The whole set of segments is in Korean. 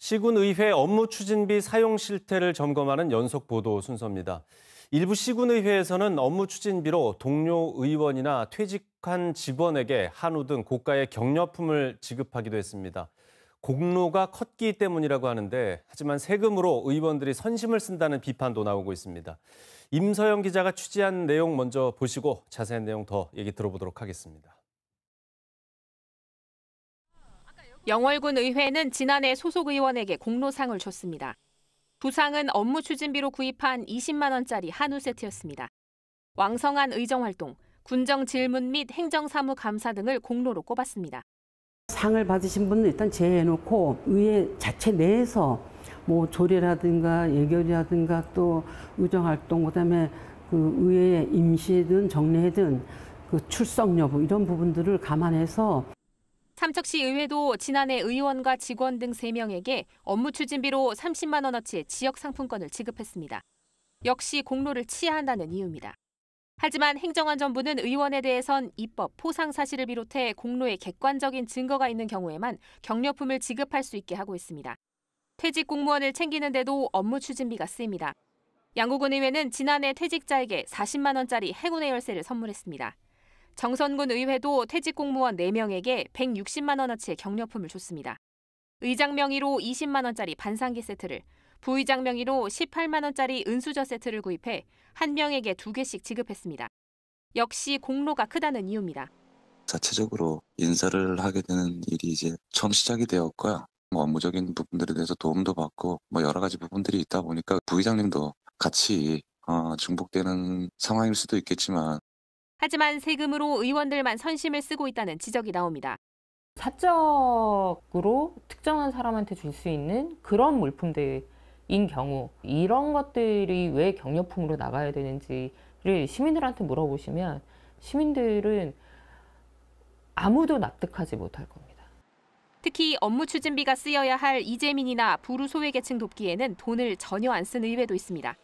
시군의회 업무 추진비 사용 실태를 점검하는 연속 보도 순서입니다. 일부 시군의회에서는 업무 추진비로 동료 의원이나 퇴직한 직원에게 한우 등 고가의 격려품을 지급하기도 했습니다. 공로가 컸기 때문이라고 하는데 하지만 세금으로 의원들이 선심을 쓴다는 비판도 나오고 있습니다. 임서영 기자가 취재한 내용 먼저 보시고 자세한 내용 더 얘기 들어보도록 하겠습니다. 영월군 의회는 지난해 소속 의원에게 공로상을 줬습니다. 부상은 업무 추진비로 구입한 20만 원짜리 한우 세트였습니다. 왕성한 의정 활동, 군정 질문 및 행정사무 감사 등을 공로로 꼽았습니다. 상을 받으신 분은 일단 제해놓고 의회 자체 내에서 뭐 조례라든가 예결이라든가 또 의정 활동 그다음에 그의회 임시든 정례든 그 출석 여부 이런 부분들을 감안해서 삼척시 의회도 지난해 의원과 직원 등 3명에게 업무 추진비로 30만 원어치의 지역 상품권을 지급했습니다. 역시 공로를 치하한다는 이유입니다. 하지만 행정안전부는 의원에 대해선 입법, 포상 사실을 비롯해 공로에 객관적인 증거가 있는 경우에만 격려품을 지급할 수 있게 하고 있습니다. 퇴직 공무원을 챙기는데도 업무 추진비가 쓰입니다. 양국은 의회는 지난해 퇴직자에게 40만 원짜리 해군의 열쇠를 선물했습니다. 정선군 의회도 퇴직 공무원 4명에게 160만 원어치의 격려품을 줬습니다. 의장 명의로 20만 원짜리 반상기 세트를, 부의장 명의로 18만 원짜리 은수저 세트를 구입해 한 명에게 두 개씩 지급했습니다. 역시 공로가 크다는 이유입니다. 자체적으로 인사를 하게 되는 일이 이제 처음 시작이 되었고요. 뭐 업무적인 부분들에 대해서 도움도 받고 뭐 여러 가지 부분들이 있다 보니까 부의장님도 같이 어, 중복되는 상황일 수도 있겠지만 하지만 세금으로 의원들만 선심을 쓰고 있다는 지적이 나옵니다. 사적으로 특정한 사람한테 줄 수 있는 그런 물품들인 경우 이런 것들이 왜 경료품으로 나가야 되는지를 시민들한테 물어보시면 시민들은 아무도 납득하지 못할 겁니다. 특히 업무 추진비가 쓰여야 할 이재민이나 부루 소외계층 돕기에는 돈을 전혀 안 쓴 의회도 있습니다.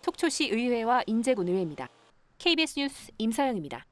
속초시 의회와 인제군 의회입니다. KBS 뉴스 임서영입니다.